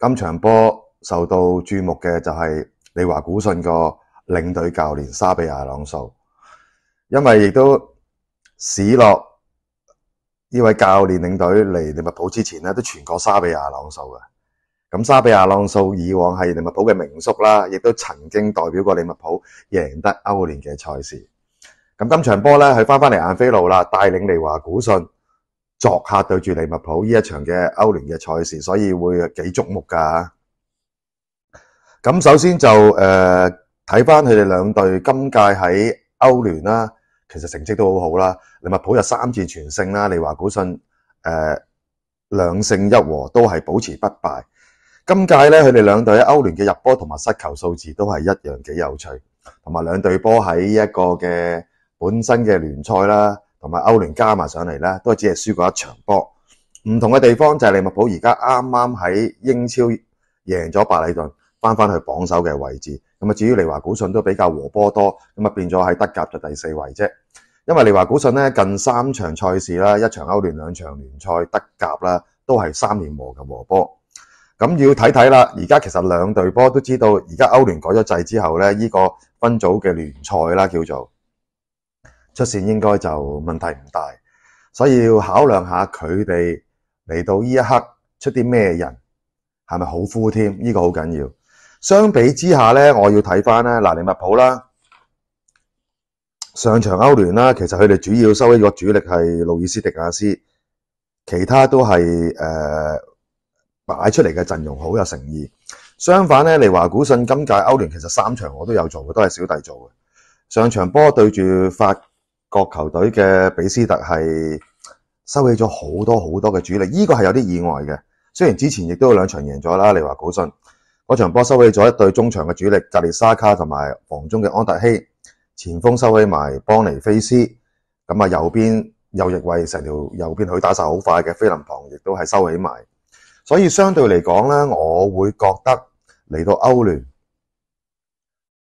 今场波受到注目嘅就系利华古信个领队教练沙比亚朗素，因为亦都史落呢位教练领队嚟利物浦之前咧，都传过沙比亚朗素嘅。咁沙比亚朗素以往系利物浦嘅名宿啦，亦都曾经代表过利物浦赢得欧联嘅赛事。咁今场波咧，佢翻翻嚟眼菲路啦，带领利华古信。作客对住利物浦呢一场嘅欧联嘅赛事，所以会几瞩目噶。咁首先就诶睇翻佢哋两队今届喺欧联啦，其实成绩都好好啦。利物浦有三战全胜啦，利华古信诶两胜一和，都系保持不败。今届咧佢哋两队喺欧联嘅入波同埋失球数字都系一样几有趣，同埋两队波喺一个嘅本身嘅联赛啦。同埋歐聯加埋上嚟咧，都只係輸過一場波。唔同嘅地方就係利物浦而家啱啱喺英超贏咗百里頓，翻翻去榜首嘅位置。咁啊，至於利華古信都比較和波多，咁啊變咗喺德甲就第四位啫。因為利華古信咧近三場賽事啦，一場歐聯、兩場聯賽、德甲啦，都係三連和嘅和波。咁要睇睇啦。而家其實兩隊波都知道，而家歐聯改咗制之後咧，呢個分組嘅聯賽啦叫做。出線應該就問題唔大，所以要考量下佢哋嚟到呢一刻出啲咩人係咪好呼添？呢個好緊要。相比之下咧，我要睇翻咧嗱，利物浦啦，上場歐聯啦，其實佢哋主要收一個主力係路易斯迪亞斯，其他都係誒擺出嚟嘅陣容好有誠意。相反咧，利華古信今屆歐聯其實三場我都有做嘅，都係小弟做嘅。上場波對住法。国球队嘅比斯特系收起咗好多好多嘅主力，呢个系有啲意外嘅。虽然之前亦都有两场赢咗啦，你话古信嗰场波收起咗一对中场嘅主力，扎列沙卡同埋房中嘅安特希，前锋收起埋邦尼菲斯，咁啊右边右翼位成条右边佢打晒好快嘅菲林旁亦都系收起埋。所以相对嚟讲咧，我会觉得嚟到欧联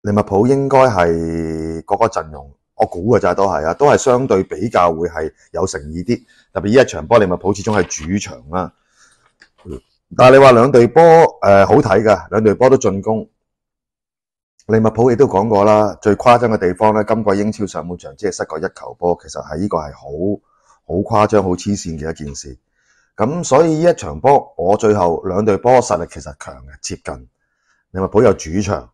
利物浦应该系嗰个阵容。我估嘅咋，都系啊，都系相对比较会系有诚意啲，特别呢一场波利物浦始终系主场啦。但系你话两队波诶好睇㗎，两队波都进攻。利物浦亦都讲过啦，最夸张嘅地方咧，今季英超上半场只系失过一球波，其实系呢个系好好夸张、好黐线嘅一件事。咁所以呢一场波，我最后两队波实力其实强嘅，接近利物浦有主场。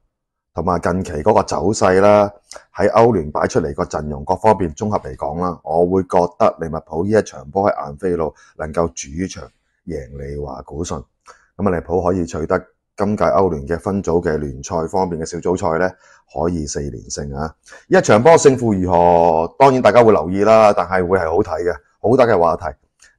同埋近期嗰個走勢啦，喺歐聯擺出嚟個陣容各方面綜合嚟講啦，我會覺得利物浦呢一場波喺硬飛路能夠主場贏利華古信，咁啊利物浦可以取得今屆歐聯嘅分組嘅聯賽方面嘅小組賽咧，可以四連勝啊！一場波勝負如何，當然大家會留意啦，但係會係好睇嘅，好大嘅話題。